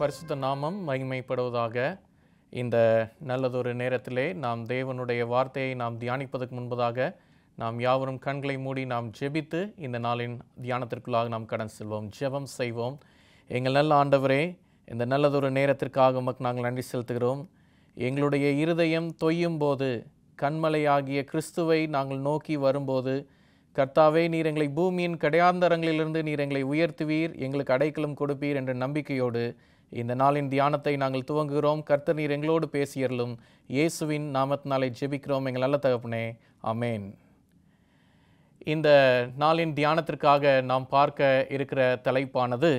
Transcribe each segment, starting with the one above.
பரிசுத்த நாமம் மகிமைப்படுவதாக இந்த நல்லதொரு நேரத்திலே நாம் தேவனுடைய வார்த்தையை நாம் தியானிப்பதற்கு முன்பதாக நாம் யாவரும் கண்களை மூடி நாம் ஜெபித்து இந்த நாளின் தியானத்திற்குள்ளாக நாம் கடன் செல்வோம் ஜெபம் செய்வோம் எங்கள் நல்ல ஆண்டவரே இந்த நல்லதொரு நேரத்திற்காக உமக்கு நாங்கள் நன்றி செலுத்துகிறோம் எங்களுடைய இருதயம் தொய்யும் போது கண்மலையாகிய கிறிஸ்துவை நாங்கள் நோக்கி வரும்போது கர்த்தாவே நீர் எங்களை பூமியின் கடையாந்தரங்களிலிருந்து நீர் எங்களை உயர்த்துவீர் எங்களுக்கு அடைக்கலம் கொடுப்பீர் என்ற நம்பிக்கையோடு இந்த நாளின் தியானத்தை நாங்கள் துவங்குகிறோம் கர்த்தர் நீர் எங்களோடு பேசியறலும் இயேசுவின் நாமத்தினாலே ஜெபிக்கிறோம் எங்கள் நல்ல தகப்பனே அமேன் இந்த நாளின் தியானத்திற்காக நாம் பார்க்க இருக்கிற தலைப்பானது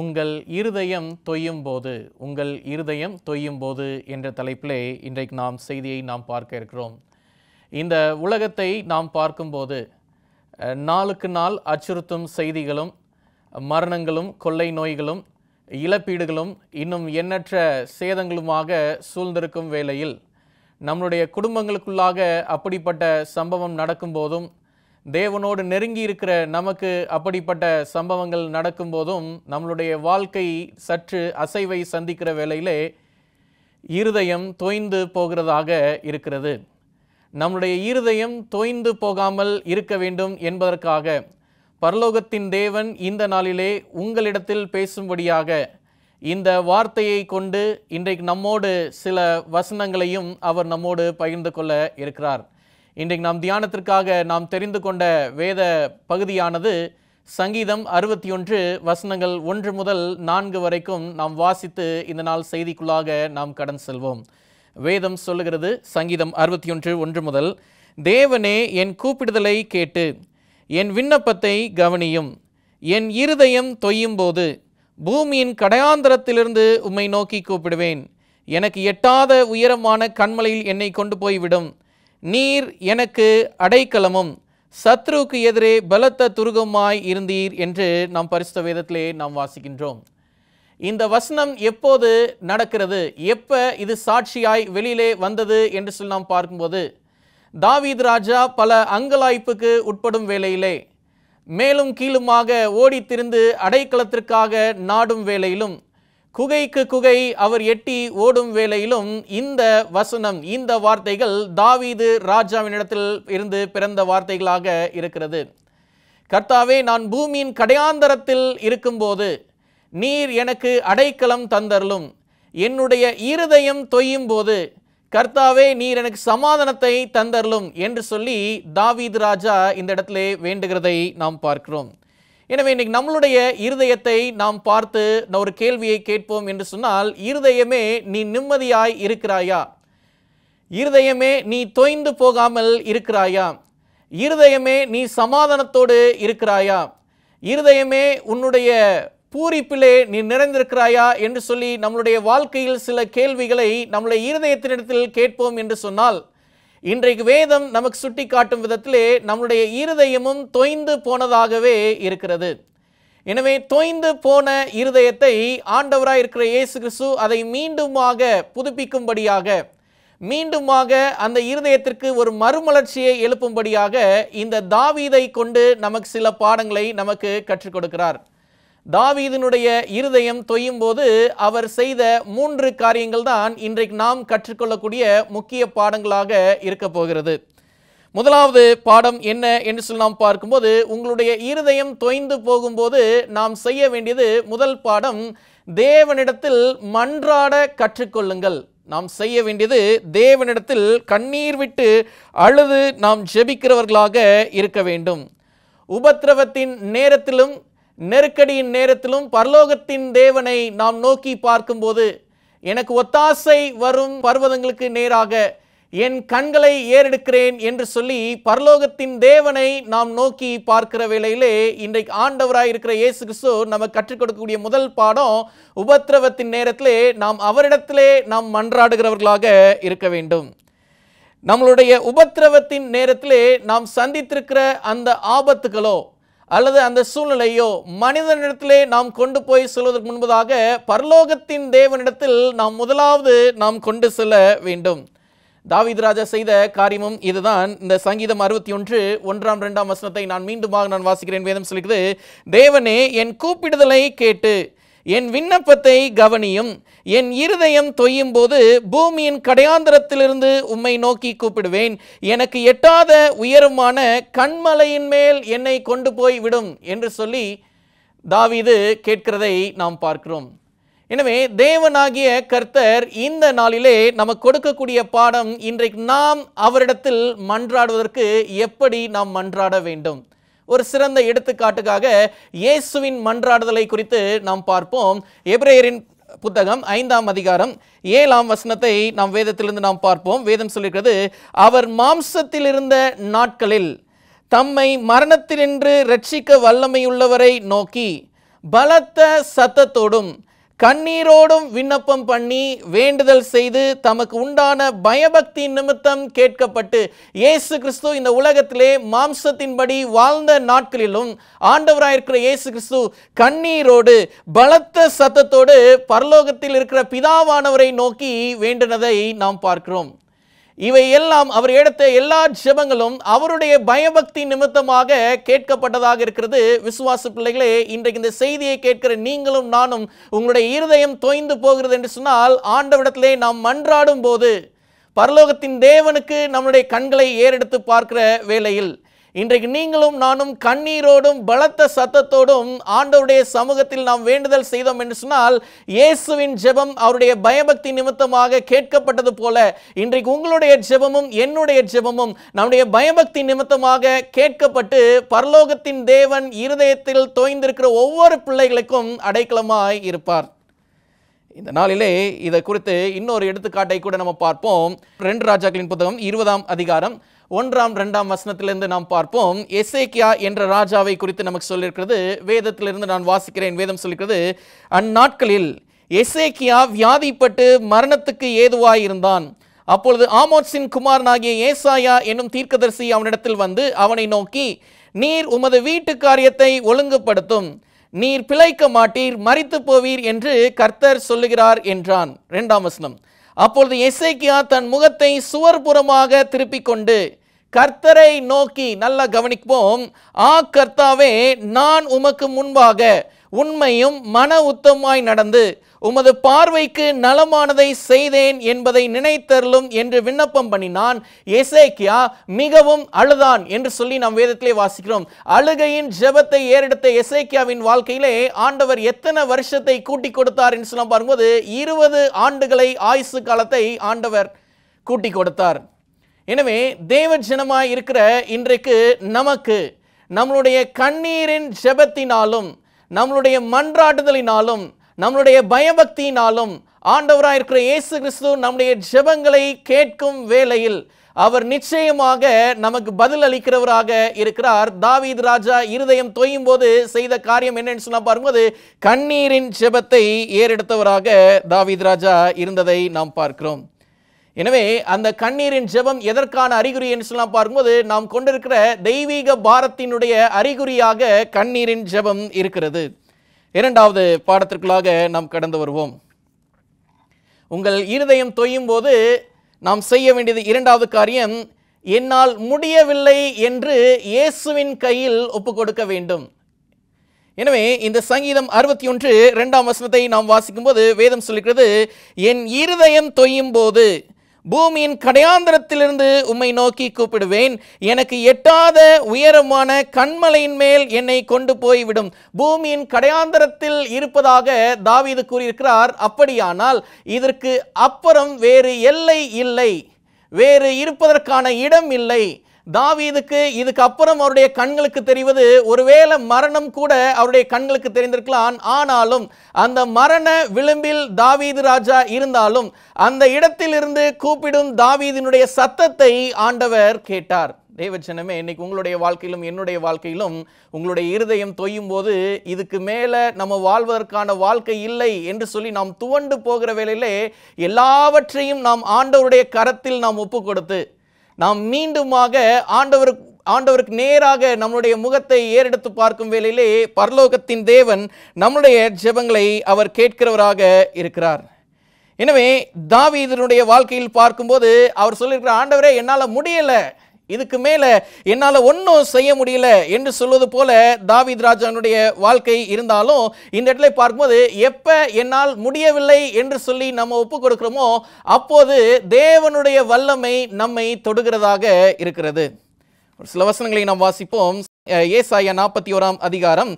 உங்கள் இருதயம் தொய்யும் போது உங்கள் இருதயம் தொய்யும் போது என்ற தலைப்பிலே இன்றைக்கு நாம் செய்தியை நாம் பார்க்க இருக்கிறோம் இந்த உலகத்தை நாம் பார்க்கும்போது நாளுக்கு நாள் அச்சுறுத்தும் செய்திகளும் மரணங்களும் கொள்ளை நோய்களும் இழப்பீடுகளும் இன்னும் எண்ணற்ற சேதங்களுமாக சூழ்ந்திருக்கும் வேளையில் நம்முடைய குடும்பங்களுக்குள்ளாக அப்படிப்பட்ட சம்பவம் நடக்கும்போதும் தேவனோடு நெருங்கி இருக்கிற நமக்கு அப்படிப்பட்ட சம்பவங்கள் நடக்கும்போதும் நம்மளுடைய வாழ்க்கை சற்று அசைவை சந்திக்கிற வேளையிலே இருதயம் தோய்ந்து போகிறதாக இருக்கிறது நம்முடைய இருதயம் தோய்ந்து போகாமல் இருக்க வேண்டும் என்பதற்காக பரலோகத்தின் தேவன் இந்த நாளிலே உங்களிடத்தில் பேசும்படியாக இந்த வார்த்தையை கொண்டு இன்றைக்கு நம்மோடு சில வசனங்களையும் அவர் நம்மோடு பகிர்ந்து கொள்ள இருக்கிறார் இன்றைக்கு நாம் தியானத்திற்காக நாம் தெரிந்து கொண்ட வேத பகுதியானது சங்கீதம் அறுபத்தி ஒன்று வசனங்கள் ஒன்று முதல் நான்கு வரைக்கும் நாம் வாசித்து இந்த நாள் செய்திக்குள்ளாக நாம் கடன் செல்வோம் வேதம் சொல்லுகிறது சங்கீதம் அறுபத்தி ஒன்று ஒன்று முதல் தேவனே என் கூப்பிடுதலை கேட்டு என் விண்ணப்பத்தை கவனியும் என் இருதயம் தொய்யும் போது பூமியின் கடையாந்திரத்திலிருந்து உம்மை நோக்கி கூப்பிடுவேன் எனக்கு எட்டாத உயரமான கண்மலையில் என்னை கொண்டு போய்விடும் நீர் எனக்கு அடைக்கலமும் சத்ருவுக்கு எதிரே பலத்த துருகமாய் இருந்தீர் என்று நாம் பரிசுத்த வேதத்திலே நாம் வாசிக்கின்றோம் இந்த வசனம் எப்போது நடக்கிறது எப்போ இது சாட்சியாய் வெளியிலே வந்தது என்று சொல்லி நாம் பார்க்கும்போது தாவீத் ராஜா பல அங்கலாய்ப்புக்கு உட்படும் வேலையிலே மேலும் கீழுமாக ஓடித்திருந்து அடைக்கலத்திற்காக நாடும் வேலையிலும் குகைக்கு குகை அவர் எட்டி ஓடும் வேலையிலும் இந்த வசனம் இந்த வார்த்தைகள் தாவீது ராஜாவினிடத்தில் இருந்து பிறந்த வார்த்தைகளாக இருக்கிறது கர்த்தாவே நான் பூமியின் கடையாந்தரத்தில் இருக்கும்போது நீர் எனக்கு அடைக்கலம் தந்தருளும் என்னுடைய இருதயம் தொய்யும் போது கர்த்தாவே நீர் எனக்கு சமாதானத்தை தந்தரலும் என்று சொல்லி தாவீது ராஜா இந்த இடத்துல வேண்டுகிறதை நாம் பார்க்கிறோம் எனவே இன்னைக்கு நம்மளுடைய இருதயத்தை நாம் பார்த்து ஒரு கேள்வியை கேட்போம் என்று சொன்னால் இருதயமே நீ நிம்மதியாய் இருக்கிறாயா இருதயமே நீ தொய்ந்து போகாமல் இருக்கிறாயா இருதயமே நீ சமாதானத்தோடு இருக்கிறாயா இருதயமே உன்னுடைய பூரிப்பிலே நீ நிறைந்திருக்கிறாயா என்று சொல்லி நம்மளுடைய வாழ்க்கையில் சில கேள்விகளை நம்முடைய இருதயத்தினிடத்தில் கேட்போம் என்று சொன்னால் இன்றைக்கு வேதம் நமக்கு சுட்டி காட்டும் விதத்திலே நம்முடைய இருதயமும் தொய்ந்து போனதாகவே இருக்கிறது எனவே தொய்ந்து போன இருதயத்தை ஆண்டவராக இருக்கிற இயேசு கிறிஸ்து அதை மீண்டுமாக புதுப்பிக்கும்படியாக மீண்டுமாக அந்த இருதயத்திற்கு ஒரு மறுமலர்ச்சியை எழுப்பும்படியாக இந்த தாவீதை கொண்டு நமக்கு சில பாடங்களை நமக்கு கற்றுக் கொடுக்கிறார் தாவீதினுடைய இருதயம் தொய்யும் போது அவர் செய்த மூன்று காரியங்கள் தான் இன்றைக்கு நாம் கற்றுக்கொள்ளக்கூடிய முக்கிய பாடங்களாக இருக்க போகிறது முதலாவது பாடம் என்ன என்று சொல்லி நாம் பார்க்கும்போது உங்களுடைய இருதயம் தொய்ந்து போகும்போது நாம் செய்ய வேண்டியது முதல் பாடம் தேவனிடத்தில் மன்றாட கற்றுக்கொள்ளுங்கள் நாம் செய்ய வேண்டியது தேவனிடத்தில் கண்ணீர் விட்டு அழுது நாம் ஜெபிக்கிறவர்களாக இருக்க வேண்டும் உபத்திரவத்தின் நேரத்திலும் நெருக்கடியின் நேரத்திலும் பரலோகத்தின் தேவனை நாம் நோக்கி பார்க்கும்போது எனக்கு ஒத்தாசை வரும் பர்வதங்களுக்கு நேராக என் கண்களை ஏறெடுக்கிறேன் என்று சொல்லி பரலோகத்தின் தேவனை நாம் நோக்கி பார்க்கிற வேளையிலே இன்றைக்கு ஆண்டவராக இருக்கிற இயேசு கிறிஸ்து நம்ம கற்றுக் கொடுக்கக்கூடிய முதல் பாடம் உபத்திரவத்தின் நேரத்திலே நாம் அவரிடத்திலே நாம் மன்றாடுகிறவர்களாக இருக்க வேண்டும் நம்மளுடைய உபத்திரவத்தின் நேரத்திலே நாம் சந்தித்திருக்கிற அந்த ஆபத்துகளோ அல்லது அந்த சூழ்நிலையோ மனிதனிடத்திலே நாம் கொண்டு போய் செல்வதற்கு முன்பதாக பரலோகத்தின் தேவனிடத்தில் நாம் முதலாவது நாம் கொண்டு செல்ல வேண்டும் தாவித் ராஜா செய்த காரியமும் இதுதான் இந்த சங்கீதம் அறுபத்தி ஒன்று ஒன்றாம் ரெண்டாம் வசனத்தை நான் மீண்டுமாக நான் வாசிக்கிறேன் வேதம் சொல்லிக்கிறது தேவனே என் கூப்பிடுதலை கேட்டு என் விண்ணப்பத்தை கவனியும் என் இருதயம் தொய்யும் போது பூமியின் கடையாந்திரத்திலிருந்து உம்மை நோக்கி கூப்பிடுவேன் எனக்கு எட்டாத உயரமான கண்மலையின் மேல் என்னை கொண்டு போய் விடும் என்று சொல்லி தாவிது கேட்கிறதை நாம் பார்க்கிறோம் எனவே தேவனாகிய கர்த்தர் இந்த நாளிலே நமக்கு கொடுக்கக்கூடிய பாடம் இன்றைக்கு நாம் அவரிடத்தில் மன்றாடுவதற்கு எப்படி நாம் மன்றாட வேண்டும் ஒரு சிறந்த எடுத்துக்காட்டுக்காக இயேசுவின் மன்றாடுதலை குறித்து நாம் பார்ப்போம் எப்ரேயரின் புத்தகம் ஐந்தாம் அதிகாரம் ஏழாம் வசனத்தை நாம் வேதத்திலிருந்து நாம் பார்ப்போம் வேதம் சொல்லியிருக்கிறது அவர் மாம்சத்தில் இருந்த நாட்களில் தம்மை மரணத்தினின்று ரட்சிக்க வல்லமையுள்ளவரை நோக்கி பலத்த சத்தத்தோடும் கண்ணீரோடும் விண்ணப்பம் பண்ணி வேண்டுதல் செய்து தமக்கு உண்டான பயபக்தி நிமித்தம் கேட்கப்பட்டு இயேசு கிறிஸ்து இந்த உலகத்திலே மாம்சத்தின்படி வாழ்ந்த நாட்களிலும் ஆண்டவராயிருக்கிற இயேசு கிறிஸ்து கண்ணீரோடு பலத்த சத்தத்தோடு பரலோகத்தில் இருக்கிற பிதாவானவரை நோக்கி வேண்டினதை நாம் பார்க்கிறோம் இவை எல்லாம் அவர் எடுத்த எல்லா ஜெபங்களும் அவருடைய பயபக்தி நிமித்தமாக கேட்கப்பட்டதாக இருக்கிறது விசுவாச பிள்ளைகளே இன்றைக்கு இந்த செய்தியை கேட்கிற நீங்களும் நானும் உங்களுடைய இருதயம் தோய்ந்து போகிறது என்று சொன்னால் ஆண்டவிடத்திலே நாம் மன்றாடும் போது பரலோகத்தின் தேவனுக்கு நம்முடைய கண்களை ஏறெடுத்து பார்க்கிற வேளையில் இன்றைக்கு நீங்களும் நானும் கண்ணீரோடும் பலத்த சத்தத்தோடும் ஆண்டவருடைய சமூகத்தில் நாம் வேண்டுதல் செய்தோம் என்று சொன்னால் இயேசுவின் ஜெபம் அவருடைய பயபக்தி நிமித்தமாக கேட்கப்பட்டது போல இன்றைக்கு உங்களுடைய ஜெபமும் என்னுடைய ஜெபமும் நம்முடைய பயபக்தி நிமித்தமாக கேட்கப்பட்டு பரலோகத்தின் தேவன் இருதயத்தில் தோய்ந்திருக்கிற ஒவ்வொரு பிள்ளைகளுக்கும் அடைக்கலமாய் இருப்பார் இந்த நாளிலே இதை குறித்து இன்னொரு எடுத்துக்காட்டை கூட நம்ம பார்ப்போம் ரெண்டு ராஜாக்களின் புத்தகம் இருபதாம் அதிகாரம் ஒன்றாம் ரெண்டாம் வசனத்திலிருந்து நாம் பார்ப்போம் எசேக்கியா என்ற ராஜாவை குறித்து நமக்கு சொல்லியிருக்கிறது வேதத்திலிருந்து நான் வாசிக்கிறேன் வேதம் சொல்லியிருக்கிறது அந்நாட்களில் எசேக்கியா வியாதிப்பட்டு மரணத்துக்கு ஏதுவாயிருந்தான் அப்பொழுது ஆமோட்சின் குமாரனாகிய ஏசாயா என்னும் தீர்க்கதரிசி அவனிடத்தில் வந்து அவனை நோக்கி நீர் உமது வீட்டு காரியத்தை ஒழுங்குபடுத்தும் நீர் பிழைக்க மாட்டீர் மறித்து போவீர் என்று கர்த்தர் சொல்லுகிறார் என்றான் இரண்டாம் வசனம் அப்பொழுது எசேக்கியா தன் முகத்தை சுவர்புறமாக திருப்பிக் கொண்டு கர்த்தரை நோக்கி நல்லா கவனிப்போம் ஆ கர்த்தாவே நான் உமக்கு முன்பாக உண்மையும் மன உத்தமாய் நடந்து உமது பார்வைக்கு நலமானதை செய்தேன் என்பதை நினைத்தருளும் என்று விண்ணப்பம் பண்ணினான் எசேக்கியா மிகவும் அழுதான் என்று சொல்லி நாம் வேதத்திலே வாசிக்கிறோம் அழுகையின் ஜெபத்தை ஏறெடுத்த எசேக்கியாவின் வாழ்க்கையிலே ஆண்டவர் எத்தனை வருஷத்தை கூட்டி கொடுத்தார் என்று சொல்ல பார்க்கும்போது இருபது ஆண்டுகளை ஆயுசு காலத்தை ஆண்டவர் கூட்டி கொடுத்தார் எனவே தேவ ஜனமாக இருக்கிற இன்றைக்கு நமக்கு நம்மளுடைய கண்ணீரின் செபத்தினாலும் நம்மளுடைய மன்றாட்டுதலினாலும் நம்மளுடைய பயபக்தியினாலும் ஆண்டவராக இருக்கிற இயேசு கிறிஸ்து நம்முடைய ஜபங்களை கேட்கும் வேளையில் அவர் நிச்சயமாக நமக்கு பதில் அளிக்கிறவராக இருக்கிறார் தாவீத் ராஜா இருதயம் தொய்யும் போது செய்த காரியம் என்னன்னு சொல்லலாம் பார்க்கும்போது கண்ணீரின் செபத்தை ஏறெடுத்தவராக தாவீத் ராஜா இருந்ததை நாம் பார்க்கிறோம் எனவே அந்த கண்ணீரின் ஜெபம் எதற்கான அறிகுறி என்று சொல்லலாம் பார்க்கும்போது நாம் கொண்டிருக்கிற தெய்வீக பாரத்தினுடைய அறிகுறியாக கண்ணீரின் ஜெபம் இருக்கிறது இரண்டாவது பாடத்திற்குள்ளாக நாம் கடந்து வருவோம் உங்கள் இருதயம் தொய்யும் போது நாம் செய்ய வேண்டியது இரண்டாவது காரியம் என்னால் முடியவில்லை என்று இயேசுவின் கையில் ஒப்பு கொடுக்க வேண்டும் எனவே இந்த சங்கீதம் அறுபத்தி ஒன்று ரெண்டாம் வசனத்தை நாம் வாசிக்கும்போது வேதம் சொல்லுகிறது என் இருதயம் தொய்யும் போது பூமியின் கடையாந்திரத்திலிருந்து உம்மை நோக்கி கூப்பிடுவேன் எனக்கு எட்டாத உயரமான கண்மலையின் மேல் என்னை கொண்டு போய்விடும் பூமியின் கடையாந்திரத்தில் இருப்பதாக தாவீது கூறியிருக்கிறார் அப்படியானால் இதற்கு அப்புறம் வேறு எல்லை இல்லை வேறு இருப்பதற்கான இடம் இல்லை தாவீதுக்கு இதுக்கப்புறம் அவருடைய கண்களுக்கு தெரிவது ஒருவேளை மரணம் கூட அவருடைய கண்களுக்கு தெரிந்திருக்கலாம் ஆனாலும் அந்த மரண விளிம்பில் தாவீது ராஜா இருந்தாலும் அந்த இடத்திலிருந்து கூப்பிடும் தாவீதினுடைய சத்தத்தை ஆண்டவர் கேட்டார் தேவச்சனமே இன்னைக்கு உங்களுடைய வாழ்க்கையிலும் என்னுடைய வாழ்க்கையிலும் உங்களுடைய இருதயம் தொய்யும் போது இதுக்கு மேலே நம்ம வாழ்வதற்கான வாழ்க்கை இல்லை என்று சொல்லி நாம் துவண்டு போகிற வேலையிலே எல்லாவற்றையும் நாம் ஆண்டவருடைய கரத்தில் நாம் ஒப்பு கொடுத்து நாம் மீண்டுமாக ஆண்டவர் ஆண்டவருக்கு நேராக நம்முடைய முகத்தை ஏறெடுத்து பார்க்கும் வேளையிலே பரலோகத்தின் தேவன் நம்முடைய ஜெபங்களை அவர் கேட்கிறவராக இருக்கிறார் எனவே இதனுடைய வாழ்க்கையில் பார்க்கும்போது அவர் சொல்லியிருக்கிற ஆண்டவரே என்னால் முடியலை இதுக்கு மேலே என்னால் ஒன்றும் செய்ய முடியல என்று சொல்வது போல தாவித் ராஜானுடைய வாழ்க்கை இருந்தாலும் இந்த இடத்துல பார்க்கும்போது எப்போ என்னால் முடியவில்லை என்று சொல்லி நம்ம ஒப்பு கொடுக்குறோமோ அப்போது தேவனுடைய வல்லமை நம்மை தொடுகிறதாக இருக்கிறது ஒரு சில வசனங்களை நாம் வாசிப்போம் ஏசாய நாற்பத்தி ஓராம் அதிகாரம்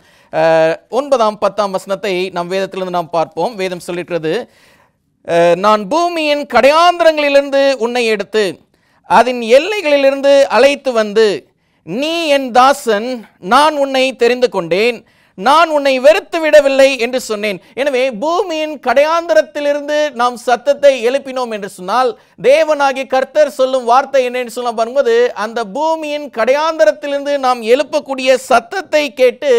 ஒன்பதாம் பத்தாம் வசனத்தை நம் வேதத்திலிருந்து நாம் பார்ப்போம் வேதம் சொல்லிட்டுறது நான் பூமியின் கடையாந்திரங்களிலிருந்து உன்னை எடுத்து அதன் எல்லைகளிலிருந்து அழைத்து வந்து நீ என் தாசன் நான் உன்னை தெரிந்து கொண்டேன் நான் உன்னை வெறுத்து விடவில்லை என்று சொன்னேன் எனவே பூமியின் கடையாந்திரத்திலிருந்து நாம் சத்தத்தை எழுப்பினோம் என்று சொன்னால் தேவனாகி கர்த்தர் சொல்லும் வார்த்தை என்னன்னு சொல்ல வரும்போது அந்த பூமியின் கடையாந்திரத்திலிருந்து நாம் எழுப்பக்கூடிய சத்தத்தை கேட்டு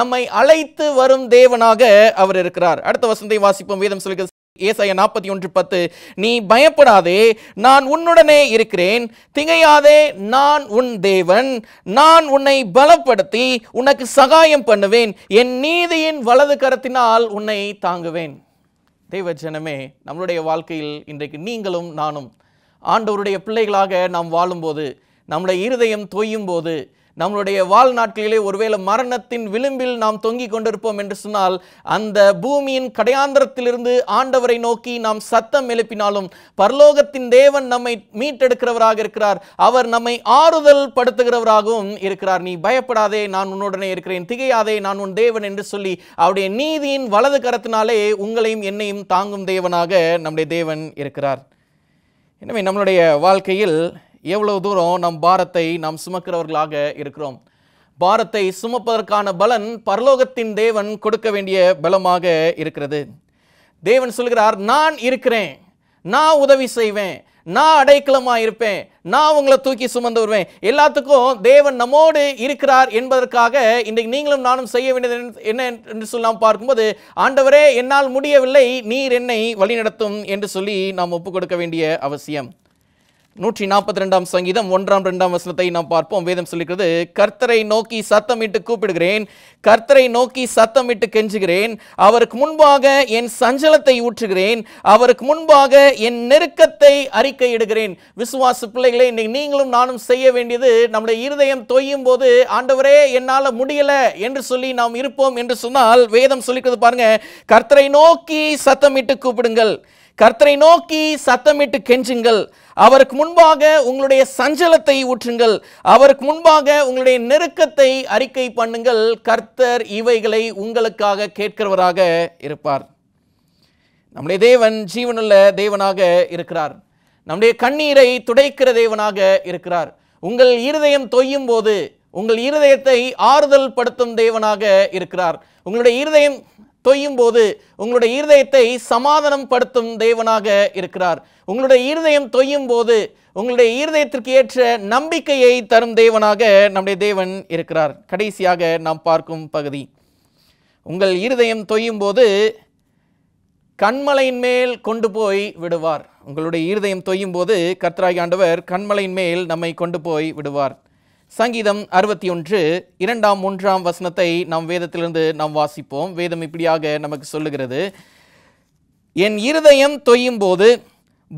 நம்மை அழைத்து வரும் தேவனாக அவர் இருக்கிறார் அடுத்த வசந்தை வாசிப்போம் வேதம் சொல்லுகிறது ஏசாய நாற்பத்தி ஒன்று பத்து நீ பயப்படாதே நான் உன்னுடனே இருக்கிறேன் திகையாதே நான் உன் தேவன் நான் உன்னை பலப்படுத்தி உனக்கு சகாயம் பண்ணுவேன் என் நீதியின் வலது கரத்தினால் உன்னை தாங்குவேன் தெய்வ ஜனமே நம்மளுடைய வாழ்க்கையில் இன்றைக்கு நீங்களும் நானும் ஆண்டவருடைய பிள்ளைகளாக நாம் வாழும்போது நம்முடைய இருதயம் தொய்யும் போது நம்மளுடைய வாழ்நாட்களிலே ஒருவேளை மரணத்தின் விளிம்பில் நாம் தொங்கிக் கொண்டிருப்போம் என்று சொன்னால் அந்த பூமியின் கடையாந்திரத்திலிருந்து ஆண்டவரை நோக்கி நாம் சத்தம் எழுப்பினாலும் பரலோகத்தின் தேவன் நம்மை மீட்டெடுக்கிறவராக இருக்கிறார் அவர் நம்மை ஆறுதல் படுத்துகிறவராகவும் இருக்கிறார் நீ பயப்படாதே நான் உன்னுடனே இருக்கிறேன் திகையாதே நான் உன் தேவன் என்று சொல்லி அவருடைய நீதியின் வலது கரத்தினாலே உங்களையும் என்னையும் தாங்கும் தேவனாக நம்முடைய தேவன் இருக்கிறார் எனவே நம்மளுடைய வாழ்க்கையில் எவ்வளவு தூரம் நம் பாரத்தை நாம் சுமக்கிறவர்களாக இருக்கிறோம் பாரத்தை சுமப்பதற்கான பலன் பரலோகத்தின் தேவன் கொடுக்க வேண்டிய பலமாக இருக்கிறது தேவன் சொல்கிறார் நான் இருக்கிறேன் நான் உதவி செய்வேன் நான் அடைக்கலமாக இருப்பேன் நான் உங்களை தூக்கி சுமந்து வருவேன் எல்லாத்துக்கும் தேவன் நம்மோடு இருக்கிறார் என்பதற்காக இன்றைக்கு நீங்களும் நானும் செய்ய வேண்டியது என்ன என்று சொல்லி நாம் பார்க்கும்போது ஆண்டவரே என்னால் முடியவில்லை நீர் என்னை வழிநடத்தும் என்று சொல்லி நாம் ஒப்புக் கொடுக்க வேண்டிய அவசியம் நூற்றி நாற்பத்தி ரெண்டாம் சங்கீதம் ஒன்றாம் ரெண்டாம் வசனத்தை நாம் பார்ப்போம் வேதம் சொல்லிக்கிறது கர்த்தரை நோக்கி சத்தமிட்டு கூப்பிடுகிறேன் கர்த்தரை நோக்கி சத்தமிட்டு கெஞ்சுகிறேன் அவருக்கு முன்பாக என் சஞ்சலத்தை ஊற்றுகிறேன் அவருக்கு முன்பாக என் நெருக்கத்தை அறிக்கையிடுகிறேன் விசுவாச பிள்ளைகளை இன்னைக்கு நீங்களும் நானும் செய்ய வேண்டியது நம்முடைய இருதயம் தொய்யும் போது ஆண்டவரே என்னால் முடியல என்று சொல்லி நாம் இருப்போம் என்று சொன்னால் வேதம் சொல்லிக்கிறது பாருங்க கர்த்தரை நோக்கி சத்தமிட்டு கூப்பிடுங்கள் கர்த்தரை நோக்கி சத்தமிட்டு கெஞ்சுங்கள் அவருக்கு முன்பாக உங்களுடைய சஞ்சலத்தை ஊற்றுங்கள் அவருக்கு முன்பாக உங்களுடைய நெருக்கத்தை அறிக்கை பண்ணுங்கள் கர்த்தர் இவைகளை உங்களுக்காக கேட்கிறவராக இருப்பார் நம்முடைய தேவன் ஜீவனுள்ள தேவனாக இருக்கிறார் நம்முடைய கண்ணீரை துடைக்கிற தேவனாக இருக்கிறார் உங்கள் இருதயம் தொய்யும் போது உங்கள் இருதயத்தை ஆறுதல் படுத்தும் தேவனாக இருக்கிறார் உங்களுடைய இருதயம் தொய்யும் போது உங்களுடைய இருதயத்தை சமாதானம் படுத்தும் தேவனாக இருக்கிறார் உங்களுடைய இருதயம் தொய்யும் போது உங்களுடைய இருதயத்திற்கு ஏற்ற நம்பிக்கையை தரும் தேவனாக நம்முடைய தேவன் இருக்கிறார் கடைசியாக நாம் பார்க்கும் பகுதி உங்கள் இருதயம் தொய்யும் போது கண்மலையின் மேல் கொண்டு போய் விடுவார் உங்களுடைய இருதயம் தொய்யும் போது கர்த்தராகி ஆண்டவர் கண்மலையின் மேல் நம்மை கொண்டு போய் விடுவார் சங்கீதம் அறுபத்தி ஒன்று இரண்டாம் மூன்றாம் வசனத்தை நாம் வேதத்திலிருந்து நாம் வாசிப்போம் வேதம் இப்படியாக நமக்கு சொல்லுகிறது என் இருதயம் தொய்யும் போது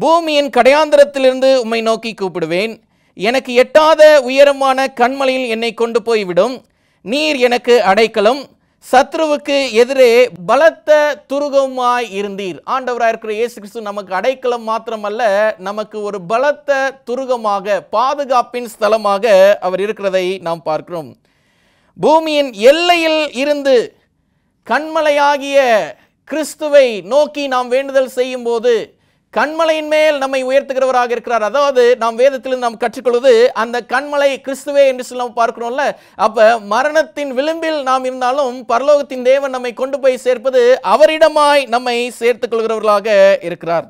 பூமியின் கடையாந்திரத்திலிருந்து உம்மை நோக்கி கூப்பிடுவேன் எனக்கு எட்டாத உயரமான கண்மலையில் என்னை கொண்டு போய்விடும் நீர் எனக்கு அடைக்கலம் சத்ருவுக்கு எதிரே பலத்த துருகமாய் இருந்தீர் ஆண்டவராக இருக்கிற இயேசு கிறிஸ்து நமக்கு அடைக்கலம் மாத்திரமல்ல நமக்கு ஒரு பலத்த துருகமாக பாதுகாப்பின் ஸ்தலமாக அவர் இருக்கிறதை நாம் பார்க்கிறோம் பூமியின் எல்லையில் இருந்து கண்மலையாகிய கிறிஸ்துவை நோக்கி நாம் வேண்டுதல் செய்யும் போது கண்மலையின் மேல் நம்மை உயர்த்துகிறவராக இருக்கிறார் அதாவது நாம் வேதத்திலிருந்து நாம் கற்றுக்கொள்வது அந்த கண்மலை கிறிஸ்துவே என்று சொல்லி நாம் பார்க்கிறோம்ல அப்போ மரணத்தின் விளிம்பில் நாம் இருந்தாலும் பரலோகத்தின் தேவன் நம்மை கொண்டு போய் சேர்ப்பது அவரிடமாய் நம்மை சேர்த்துக் கொள்கிறவர்களாக இருக்கிறார்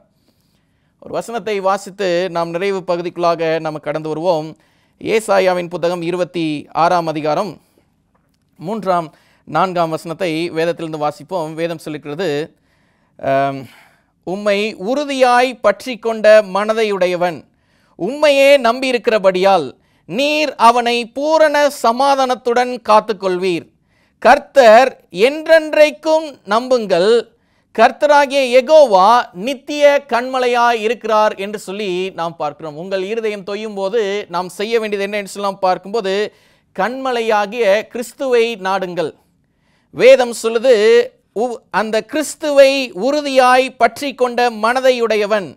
ஒரு வசனத்தை வாசித்து நாம் நிறைவு பகுதிக்குள்ளாக நாம் கடந்து வருவோம் ஏசாயாவின் புத்தகம் இருபத்தி ஆறாம் அதிகாரம் மூன்றாம் நான்காம் வசனத்தை வேதத்திலிருந்து வாசிப்போம் வேதம் சொல்லிக்கிறது உம்மை உறுதியாய் பற்றி கொண்ட மனதையுடையவன் உம்மையே நம்பியிருக்கிறபடியால் நீர் அவனை பூரண சமாதானத்துடன் காத்துக்கொள்வீர் கர்த்தர் என்றென்றைக்கும் நம்புங்கள் கர்த்தராகிய எகோவா நித்திய கண்மலையாய் இருக்கிறார் என்று சொல்லி நாம் பார்க்கிறோம் உங்கள் இருதயம் தொய்யும் போது நாம் செய்ய வேண்டியது என்ன என்று சொல்லி பார்க்கும்போது கண்மலையாகிய கிறிஸ்துவை நாடுங்கள் வேதம் சொல்லுது அந்த கிறிஸ்துவை உறுதியாய் பற்றி கொண்ட மனதையுடையவன்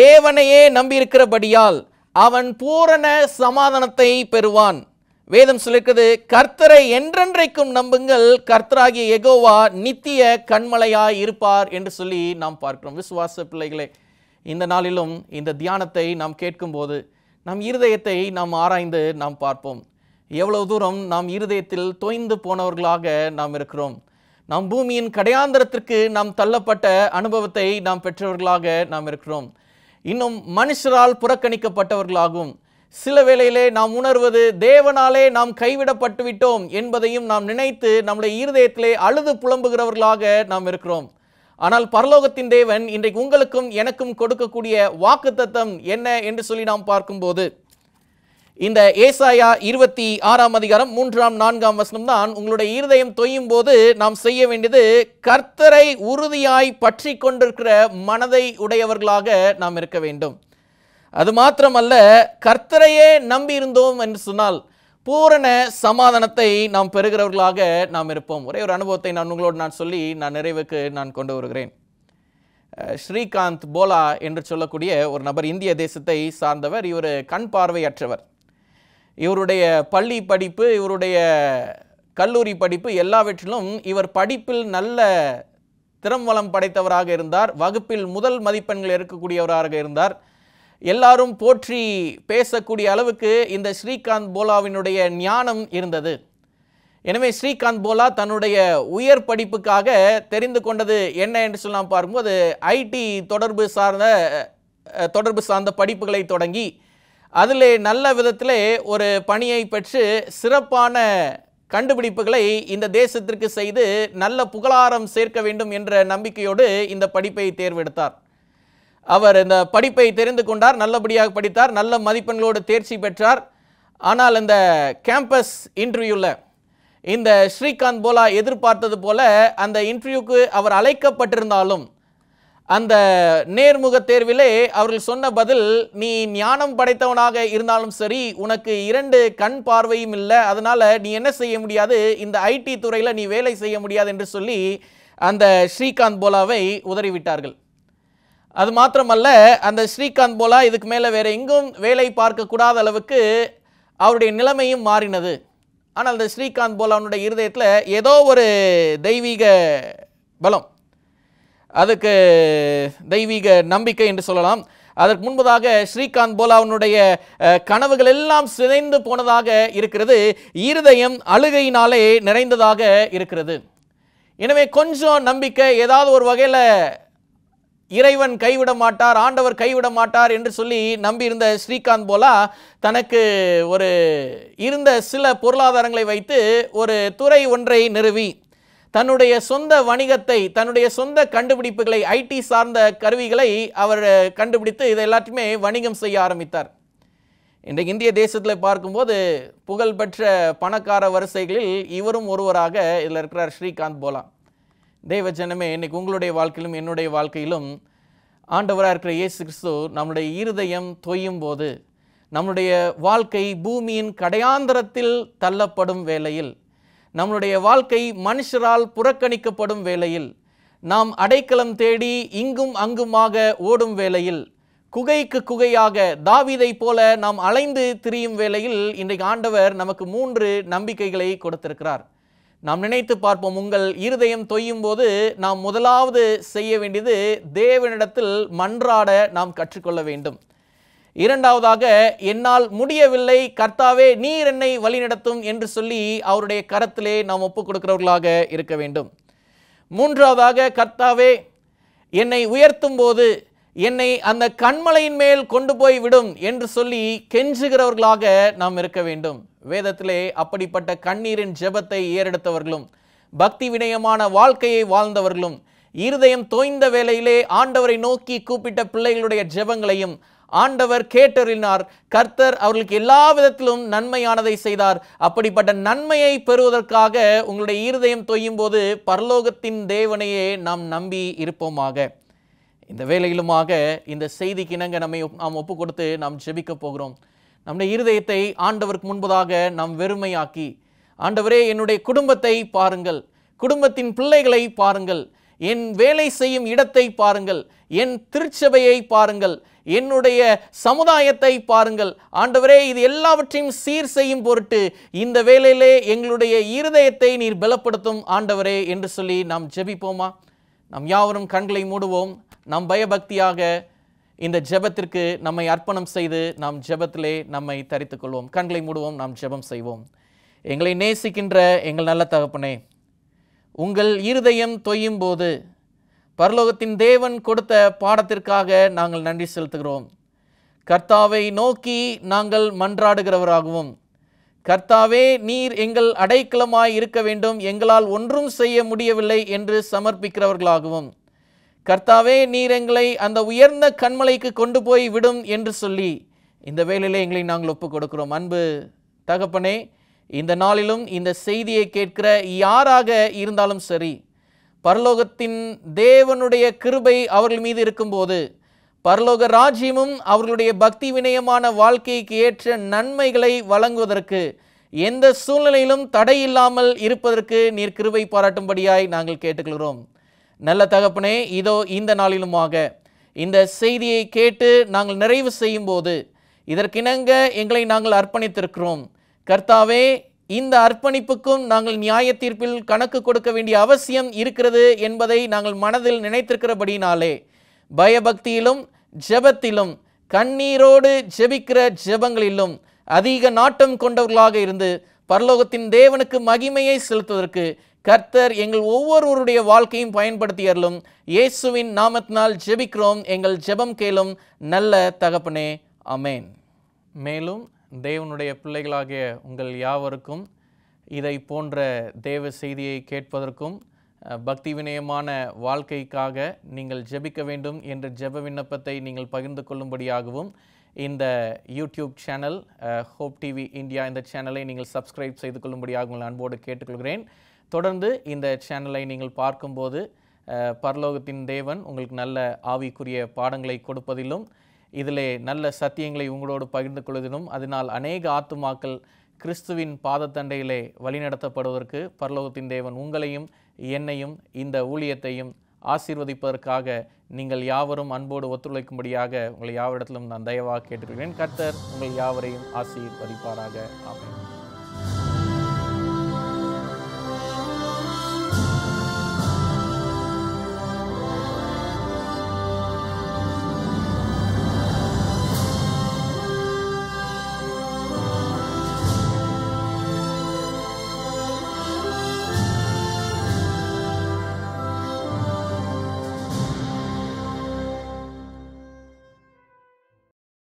தேவனையே நம்பியிருக்கிறபடியால் அவன் பூரண சமாதானத்தை பெறுவான் வேதம் சொல்லிருக்கிறது கர்த்தரை என்றென்றைக்கும் நம்புங்கள் கர்த்தராகிய எகோவா நித்திய கண்மலையாய் இருப்பார் என்று சொல்லி நாம் பார்க்கிறோம் விசுவாச பிள்ளைகளே இந்த நாளிலும் இந்த தியானத்தை நாம் கேட்கும்போது நம் இருதயத்தை நாம் ஆராய்ந்து நாம் பார்ப்போம் எவ்வளவு தூரம் நாம் இருதயத்தில் தொய்ந்து போனவர்களாக நாம் இருக்கிறோம் நாம் பூமியின் கடையாந்தரத்திற்கு நாம் தள்ளப்பட்ட அனுபவத்தை நாம் பெற்றவர்களாக நாம் இருக்கிறோம் இன்னும் மனுஷரால் புறக்கணிக்கப்பட்டவர்களாகும் சில வேளையிலே நாம் உணர்வது தேவனாலே நாம் கைவிடப்பட்டு விட்டோம் என்பதையும் நாம் நினைத்து நம்முடைய இருதயத்திலே அழுது புலம்புகிறவர்களாக நாம் இருக்கிறோம் ஆனால் பரலோகத்தின் தேவன் இன்றைக்கு உங்களுக்கும் எனக்கும் கொடுக்கக்கூடிய வாக்குத்தத்தம் என்ன என்று சொல்லி நாம் பார்க்கும்போது இந்த ஏசாயா இருபத்தி ஆறாம் அதிகாரம் மூன்றாம் நான்காம் வசனம் தான் உங்களுடைய இருதயம் தொய்யும் போது நாம் செய்ய வேண்டியது கர்த்தரை உறுதியாய் பற்றி கொண்டிருக்கிற மனதை உடையவர்களாக நாம் இருக்க வேண்டும் அது மாத்திரமல்ல கர்த்தரையே நம்பியிருந்தோம் என்று சொன்னால் பூரண சமாதானத்தை நாம் பெறுகிறவர்களாக நாம் இருப்போம் ஒரே ஒரு அனுபவத்தை நான் உங்களோடு நான் சொல்லி நான் நிறைவுக்கு நான் கொண்டு வருகிறேன் ஸ்ரீகாந்த் போலா என்று சொல்லக்கூடிய ஒரு நபர் இந்திய தேசத்தை சார்ந்தவர் இவர் கண் பார்வையற்றவர் இவருடைய பள்ளி படிப்பு இவருடைய கல்லூரி படிப்பு எல்லாவற்றிலும் இவர் படிப்பில் நல்ல திறம் வளம் படைத்தவராக இருந்தார் வகுப்பில் முதல் மதிப்பெண்கள் இருக்கக்கூடியவராக இருந்தார் எல்லாரும் போற்றி பேசக்கூடிய அளவுக்கு இந்த ஸ்ரீகாந்த் போலாவினுடைய ஞானம் இருந்தது எனவே ஸ்ரீகாந்த் போலா தன்னுடைய உயர் படிப்புக்காக தெரிந்து கொண்டது என்ன என்று சொல்லலாம் பார்க்கும்போது ஐடி தொடர்பு சார்ந்த தொடர்பு சார்ந்த படிப்புகளை தொடங்கி அதில் நல்ல விதத்தில் ஒரு பணியை பெற்று சிறப்பான கண்டுபிடிப்புகளை இந்த தேசத்திற்கு செய்து நல்ல புகழாரம் சேர்க்க வேண்டும் என்ற நம்பிக்கையோடு இந்த படிப்பை தேர்வெடுத்தார் அவர் இந்த படிப்பை தெரிந்து கொண்டார் நல்லபடியாக படித்தார் நல்ல மதிப்பெண்களோடு தேர்ச்சி பெற்றார் ஆனால் இந்த கேம்பஸ் இன்டர்வியூவில் இந்த ஸ்ரீகாந்த் போலா எதிர்பார்த்தது போல அந்த இன்டர்வியூக்கு அவர் அழைக்கப்பட்டிருந்தாலும் அந்த நேர்முக தேர்விலே அவர்கள் சொன்ன பதில் நீ ஞானம் படைத்தவனாக இருந்தாலும் சரி உனக்கு இரண்டு கண் பார்வையும் இல்லை அதனால் நீ என்ன செய்ய முடியாது இந்த ஐடி துறையில் நீ வேலை செய்ய முடியாது என்று சொல்லி அந்த ஸ்ரீகாந்த் போலாவை உதறிவிட்டார்கள் அது மாத்திரமல்ல அந்த ஸ்ரீகாந்த் போலா இதுக்கு மேலே வேறு எங்கும் வேலை பார்க்கக்கூடாத அளவுக்கு அவருடைய நிலைமையும் மாறினது ஆனால் அந்த ஸ்ரீகாந்த் போலாவனுடைய இருதயத்தில் ஏதோ ஒரு தெய்வீக பலம் அதுக்கு தெய்வீக நம்பிக்கை என்று சொல்லலாம் அதற்கு முன்பதாக ஸ்ரீகாந்த் போலாவனுடைய கனவுகள் எல்லாம் சிதைந்து போனதாக இருக்கிறது இருதயம் அழுகையினாலே நிறைந்ததாக இருக்கிறது எனவே கொஞ்சம் நம்பிக்கை ஏதாவது ஒரு வகையில் இறைவன் கைவிட மாட்டார் ஆண்டவர் கைவிட மாட்டார் என்று சொல்லி நம்பியிருந்த ஸ்ரீகாந்த் போலா தனக்கு ஒரு இருந்த சில பொருளாதாரங்களை வைத்து ஒரு துறை ஒன்றை நிறுவி தன்னுடைய சொந்த வணிகத்தை தன்னுடைய சொந்த கண்டுபிடிப்புகளை ஐடி சார்ந்த கருவிகளை அவர் கண்டுபிடித்து இதை எல்லாத்தையுமே வணிகம் செய்ய ஆரம்பித்தார் இன்றைக்கு இந்திய தேசத்தில் பார்க்கும்போது புகழ்பெற்ற பணக்கார வரிசைகளில் இவரும் ஒருவராக இதில் இருக்கிறார் ஸ்ரீகாந்த் போலா தெய்வ இன்னைக்கு உங்களுடைய வாழ்க்கையிலும் என்னுடைய வாழ்க்கையிலும் ஆண்டவராக இருக்கிற இயேசு கிறிஸ்து நம்முடைய இருதயம் தொய்யும் போது நம்முடைய வாழ்க்கை பூமியின் கடையாந்தரத்தில் தள்ளப்படும் வேளையில் நம்முடைய வாழ்க்கை மனுஷரால் புறக்கணிக்கப்படும் வேளையில் நாம் அடைக்கலம் தேடி இங்கும் அங்குமாக ஓடும் வேளையில் குகைக்கு குகையாக தாவிதை போல நாம் அலைந்து திரியும் வேளையில் இன்றைக்கு ஆண்டவர் நமக்கு மூன்று நம்பிக்கைகளை கொடுத்திருக்கிறார் நாம் நினைத்து பார்ப்போம் உங்கள் இருதயம் தொய்யும் போது நாம் முதலாவது செய்ய வேண்டியது தேவனிடத்தில் மன்றாட நாம் கற்றுக்கொள்ள வேண்டும் இரண்டாவதாக என்னால் முடியவில்லை கர்த்தாவே நீர் என்னை வழிநடத்தும் என்று சொல்லி அவருடைய கரத்திலே நாம் ஒப்பு கொடுக்கிறவர்களாக இருக்க வேண்டும் மூன்றாவதாக கர்த்தாவே என்னை உயர்த்தும் போது என்னை அந்த கண்மலையின் மேல் கொண்டு போய் விடும் என்று சொல்லி கெஞ்சுகிறவர்களாக நாம் இருக்க வேண்டும் வேதத்திலே அப்படிப்பட்ட கண்ணீரின் ஜெபத்தை ஏறெடுத்தவர்களும் பக்தி வினயமான வாழ்க்கையை வாழ்ந்தவர்களும் இருதயம் தோய்ந்த வேளையிலே ஆண்டவரை நோக்கி கூப்பிட்ட பிள்ளைகளுடைய ஜெபங்களையும் ஆண்டவர் கேட்டறினார் கர்த்தர் அவர்களுக்கு எல்லா விதத்திலும் நன்மையானதை செய்தார் அப்படிப்பட்ட நன்மையை பெறுவதற்காக உங்களுடைய ஈருதயம் தொய்யும் போது பரலோகத்தின் தேவனையே நாம் நம்பி இருப்போமாக இந்த வேலையிலுமாக இந்த செய்திக்கு இணங்க நம்மை நாம் ஒப்பு கொடுத்து நாம் ஜெபிக்க போகிறோம் நம்முடைய இருதயத்தை ஆண்டவருக்கு முன்பதாக நாம் வெறுமையாக்கி ஆண்டவரே என்னுடைய குடும்பத்தை பாருங்கள் குடும்பத்தின் பிள்ளைகளை பாருங்கள் என் வேலை செய்யும் இடத்தை பாருங்கள் என் திருச்சபையை பாருங்கள் என்னுடைய சமுதாயத்தை பாருங்கள் ஆண்டவரே இது எல்லாவற்றையும் சீர் செய்யும் பொருட்டு இந்த வேலையிலே எங்களுடைய இருதயத்தை நீர் பலப்படுத்தும் ஆண்டவரே என்று சொல்லி நாம் ஜெபிப்போமா நாம் யாவரும் கண்களை மூடுவோம் நாம் பயபக்தியாக இந்த ஜெபத்திற்கு நம்மை அர்ப்பணம் செய்து நாம் ஜெபத்திலே நம்மை தரித்து கொள்வோம் கண்களை மூடுவோம் நாம் ஜெபம் செய்வோம் எங்களை நேசிக்கின்ற எங்கள் நல்ல தகப்பனே உங்கள் இருதயம் தொய்யும் போது பரலோகத்தின் தேவன் கொடுத்த பாடத்திற்காக நாங்கள் நன்றி செலுத்துகிறோம் கர்த்தாவை நோக்கி நாங்கள் மன்றாடுகிறவராகவும் கர்த்தாவே நீர் எங்கள் அடைக்கலமாய் இருக்க வேண்டும் எங்களால் ஒன்றும் செய்ய முடியவில்லை என்று சமர்ப்பிக்கிறவர்களாகவும் கர்த்தாவே நீர் எங்களை அந்த உயர்ந்த கண்மலைக்கு கொண்டு போய் விடும் என்று சொல்லி இந்த வேலையில் எங்களை நாங்கள் ஒப்புக் கொடுக்கிறோம் அன்பு தகப்பனே இந்த நாளிலும் இந்த செய்தியை கேட்கிற யாராக இருந்தாலும் சரி பரலோகத்தின் தேவனுடைய கிருபை அவர்கள் மீது இருக்கும்போது பரலோக ராஜ்யமும் அவர்களுடைய பக்தி வினயமான வாழ்க்கைக்கு ஏற்ற நன்மைகளை வழங்குவதற்கு எந்த சூழ்நிலையிலும் தடை இல்லாமல் இருப்பதற்கு நீர் கிருபை பாராட்டும்படியாய் நாங்கள் கேட்டுக்கொள்கிறோம் நல்ல தகப்பனே இதோ இந்த நாளிலுமாக இந்த செய்தியை கேட்டு நாங்கள் நிறைவு செய்யும் போது இதற்கிணங்க எங்களை நாங்கள் அர்ப்பணித்திருக்கிறோம் கர்த்தாவே இந்த அர்ப்பணிப்புக்கும் நாங்கள் நியாய தீர்ப்பில் கணக்கு கொடுக்க வேண்டிய அவசியம் இருக்கிறது என்பதை நாங்கள் மனதில் நினைத்திருக்கிறபடினாலே பயபக்தியிலும் ஜெபத்திலும் கண்ணீரோடு ஜெபிக்கிற ஜெபங்களிலும் அதிக நாட்டம் கொண்டவர்களாக இருந்து பரலோகத்தின் தேவனுக்கு மகிமையை செலுத்துவதற்கு கர்த்தர் எங்கள் ஒவ்வொருவருடைய வாழ்க்கையும் பயன்படுத்தியர்களும் இயேசுவின் நாமத்தினால் ஜெபிக்கிறோம் எங்கள் ஜெபம் கேளும் நல்ல தகப்பனே அமேன் மேலும் தேவனுடைய பிள்ளைகளாகிய உங்கள் யாவருக்கும் இதை போன்ற தேவ செய்தியை கேட்பதற்கும் பக்தி வினயமான வாழ்க்கைக்காக நீங்கள் ஜெபிக்க வேண்டும் என்ற ஜெப விண்ணப்பத்தை நீங்கள் பகிர்ந்து கொள்ளும்படியாகவும் இந்த YouTube channel Hope TV India இந்த சேனலை நீங்கள் சப்ஸ்கிரைப் செய்து கொள்ளும்படியாக உங்கள் அன்போடு கேட்டுக்கொள்கிறேன் தொடர்ந்து இந்த சேனலை நீங்கள் பார்க்கும்போது பரலோகத்தின் தேவன் உங்களுக்கு நல்ல ஆவிக்குரிய பாடங்களை கொடுப்பதிலும் இதிலே நல்ல சத்தியங்களை உங்களோடு பகிர்ந்து கொள்வதிலும் அதனால் அநேக ஆத்துமாக்கள் கிறிஸ்துவின் பாதத்தண்டையிலே வழிநடத்தப்படுவதற்கு பரலோகத்தின் தேவன் உங்களையும் என்னையும் இந்த ஊழியத்தையும் ஆசீர்வதிப்பதற்காக நீங்கள் யாவரும் அன்போடு ஒத்துழைக்கும்படியாக உங்களை யாவரிடத்திலும் நான் தயவாக கேட்டுக்கொள்கிறேன் கர்த்தர் உங்கள் யாவரையும் ஆசீர்வதிப்பாராக ஆமேன்